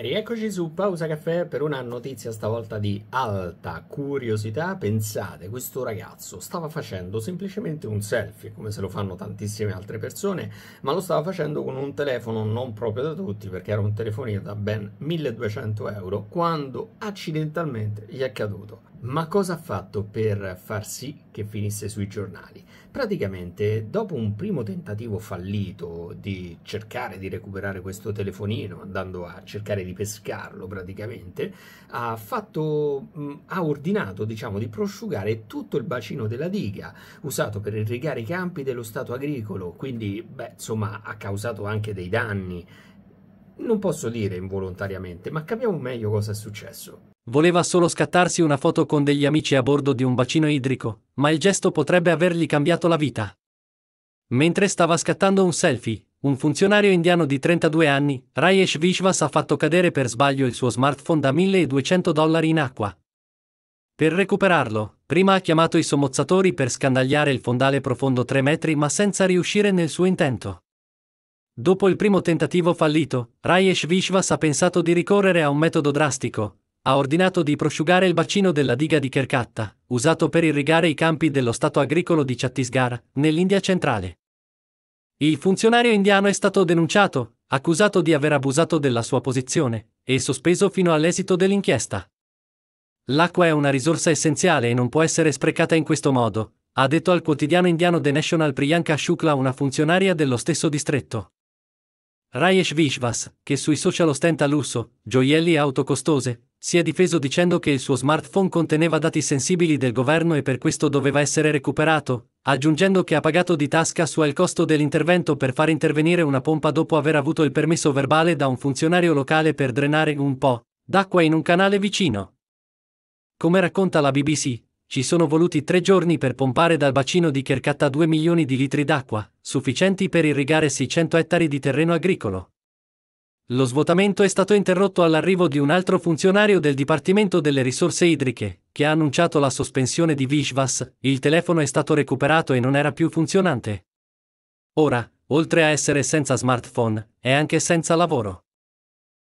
Rieccoci su Pausa Caffè per una notizia stavolta di alta curiosità. Pensate, questo ragazzo stava facendo semplicemente un selfie, come se lo fanno tantissime altre persone, ma lo stava facendo con un telefono non proprio da tutti, perché era un telefonino da ben 1200 euro, quando accidentalmente gli è caduto ma cosa ha fatto per far sì che finisse sui giornali? Praticamente, dopo un primo tentativo fallito di cercare di recuperare questo telefonino, andando a cercare di pescarlo praticamente, ha, fatto, mm, ha ordinato diciamo, di prosciugare tutto il bacino della diga usato per irrigare i campi dello Stato agricolo, quindi beh, insomma ha causato anche dei danni non posso dire involontariamente, ma capiamo meglio cosa è successo. Voleva solo scattarsi una foto con degli amici a bordo di un bacino idrico, ma il gesto potrebbe avergli cambiato la vita. Mentre stava scattando un selfie, un funzionario indiano di 32 anni, Rayesh Vishwas ha fatto cadere per sbaglio il suo smartphone da 1200 dollari in acqua. Per recuperarlo, prima ha chiamato i sommozzatori per scandagliare il fondale profondo 3 metri ma senza riuscire nel suo intento. Dopo il primo tentativo fallito, Rajesh Vishwas ha pensato di ricorrere a un metodo drastico. Ha ordinato di prosciugare il bacino della diga di Kerkatta, usato per irrigare i campi dello stato agricolo di Chhattisgarh, nell'India centrale. Il funzionario indiano è stato denunciato, accusato di aver abusato della sua posizione, e sospeso fino all'esito dell'inchiesta. L'acqua è una risorsa essenziale e non può essere sprecata in questo modo, ha detto al quotidiano indiano The National Priyanka Shukla una funzionaria dello stesso distretto. Rajesh Vishwas, che sui social ostenta lusso, gioielli e auto costose, si è difeso dicendo che il suo smartphone conteneva dati sensibili del governo e per questo doveva essere recuperato, aggiungendo che ha pagato di tasca sua il costo dell'intervento per far intervenire una pompa dopo aver avuto il permesso verbale da un funzionario locale per drenare un po' d'acqua in un canale vicino. Come racconta la BBC, ci sono voluti tre giorni per pompare dal bacino di Kerkatta 2 milioni di litri d'acqua, sufficienti per irrigare 600 ettari di terreno agricolo. Lo svuotamento è stato interrotto all'arrivo di un altro funzionario del Dipartimento delle Risorse Idriche, che ha annunciato la sospensione di Vishvas, il telefono è stato recuperato e non era più funzionante. Ora, oltre a essere senza smartphone, è anche senza lavoro.